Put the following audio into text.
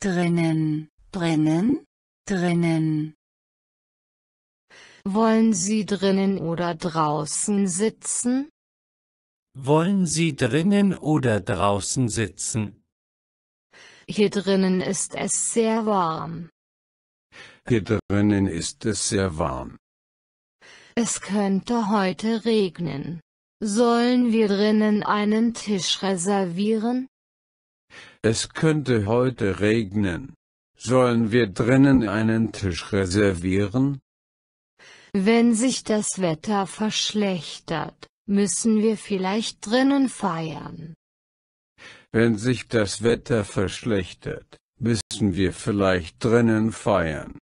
drinnen, drinnen, drinnen. Wollen Sie drinnen oder draußen sitzen? Wollen Sie drinnen oder draußen sitzen? Hier drinnen ist es sehr warm. Hier drinnen ist es sehr warm. Es könnte heute regnen. Sollen wir drinnen einen Tisch reservieren? Es könnte heute regnen. Sollen wir drinnen einen Tisch reservieren? Wenn sich das Wetter verschlechtert, müssen wir vielleicht drinnen feiern. Wenn sich das Wetter verschlechtert, müssen wir vielleicht drinnen feiern.